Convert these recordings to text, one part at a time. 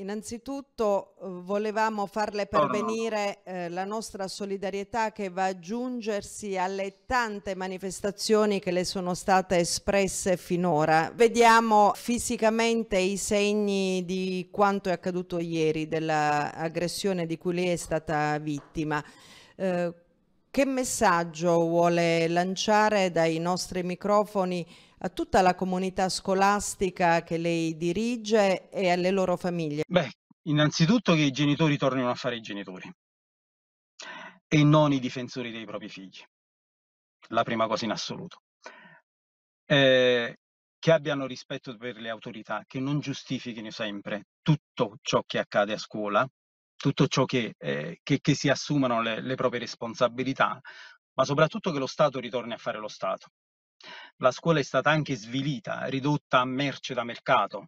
Innanzitutto eh, volevamo farle pervenire eh, la nostra solidarietà che va ad aggiungersi alle tante manifestazioni che le sono state espresse finora. Vediamo fisicamente i segni di quanto è accaduto ieri, dell'aggressione di cui lei è stata vittima. Eh, che messaggio vuole lanciare dai nostri microfoni a tutta la comunità scolastica che lei dirige e alle loro famiglie? Beh, innanzitutto che i genitori tornino a fare i genitori e non i difensori dei propri figli, la prima cosa in assoluto. Eh, che abbiano rispetto per le autorità, che non giustifichino sempre tutto ciò che accade a scuola tutto ciò che, eh, che, che si assumano le, le proprie responsabilità, ma soprattutto che lo Stato ritorni a fare lo Stato. La scuola è stata anche svilita, ridotta a merce da mercato.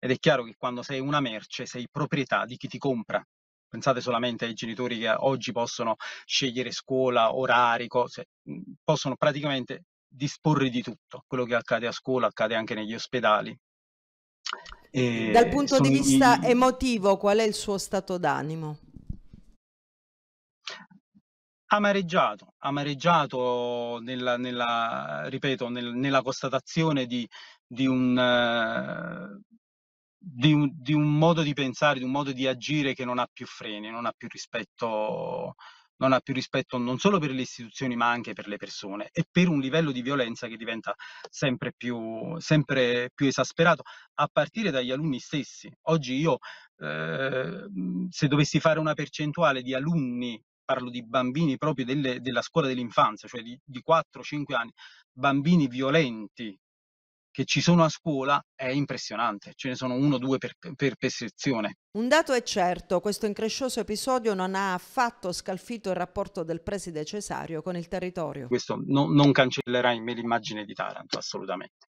Ed è chiaro che quando sei una merce sei proprietà di chi ti compra, Pensate solamente ai genitori che oggi possono scegliere scuola, orari, cose, possono praticamente disporre di tutto. Quello che accade a scuola accade anche negli ospedali, eh, Dal punto di vista i... emotivo, qual è il suo stato d'animo? Amareggiato, amareggiato nella, nella ripeto, nel, nella constatazione di, di un, eh, di un, di un, modo di pensare, di un modo di agire che non ha più freni, non ha più rispetto non ha più rispetto non solo per le istituzioni ma anche per le persone e per un livello di violenza che diventa sempre più, sempre più esasperato, a partire dagli alunni stessi. Oggi io, eh, se dovessi fare una percentuale di alunni parlo di bambini proprio delle, della scuola dell'infanzia, cioè di, di 4-5 anni, bambini violenti che ci sono a scuola è impressionante, ce ne sono uno o due per, per, per, sezione. Un dato è certo, questo increscioso episodio non ha affatto scalfito il rapporto del preside Cesario con il territorio. Questo no, non cancellerà in me l'immagine di Taranto, assolutamente.